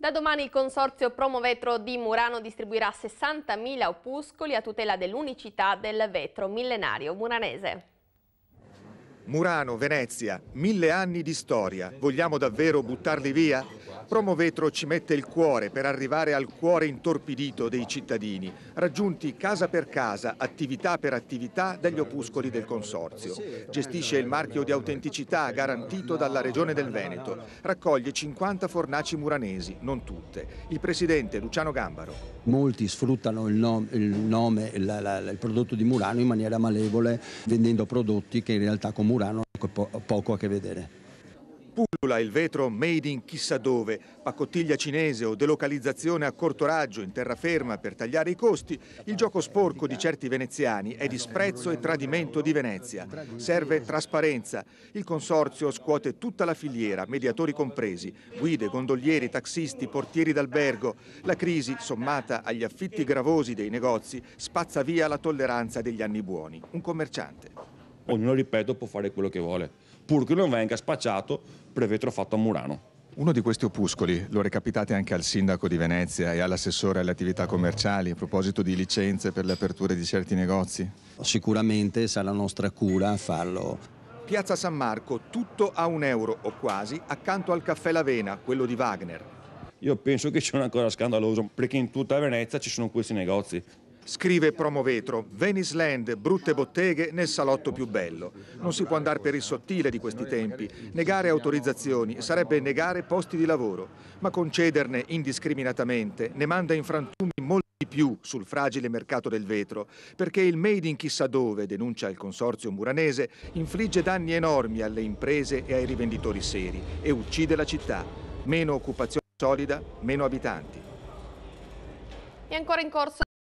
Da domani il consorzio Promovetro di Murano distribuirà 60.000 opuscoli a tutela dell'unicità del vetro millenario muranese. Murano, Venezia, mille anni di storia. Vogliamo davvero buttarli via? Promovetro ci mette il cuore per arrivare al cuore intorpidito dei cittadini, raggiunti casa per casa, attività per attività dagli opuscoli del Consorzio. Gestisce il marchio di autenticità garantito dalla Regione del Veneto. Raccoglie 50 fornaci muranesi, non tutte. Il presidente Luciano Gambaro. Molti sfruttano il, nome, il, nome, la, la, il prodotto di Murano in maniera malevole, vendendo prodotti che in realtà con Murano hanno poco a che vedere pullula il vetro made in chissà dove, pacottiglia cinese o delocalizzazione a corto raggio in terraferma per tagliare i costi, il gioco sporco di certi veneziani è disprezzo e tradimento di Venezia. Serve trasparenza. Il consorzio scuote tutta la filiera, mediatori compresi, guide, gondolieri, taxisti, portieri d'albergo. La crisi, sommata agli affitti gravosi dei negozi, spazza via la tolleranza degli anni buoni. Un commerciante ognuno, ripeto, può fare quello che vuole, purché non venga spacciato per vetro fatto a Murano. Uno di questi opuscoli lo recapitate anche al sindaco di Venezia e all'assessore alle attività commerciali a proposito di licenze per le aperture di certi negozi? Sicuramente sarà la nostra cura farlo. Piazza San Marco, tutto a un euro o quasi, accanto al caffè L'Avena, quello di Wagner. Io penso che c'è una cosa scandalosa, perché in tutta Venezia ci sono questi negozi. Scrive Promovetro, Venice Land, brutte botteghe nel salotto più bello. Non si può andare per il sottile di questi tempi. Negare autorizzazioni sarebbe negare posti di lavoro, ma concederne indiscriminatamente ne manda in frantumi molti di più sul fragile mercato del vetro, perché il made in chissà dove, denuncia il consorzio muranese, infligge danni enormi alle imprese e ai rivenditori seri e uccide la città. Meno occupazione solida, meno abitanti. E ancora in corso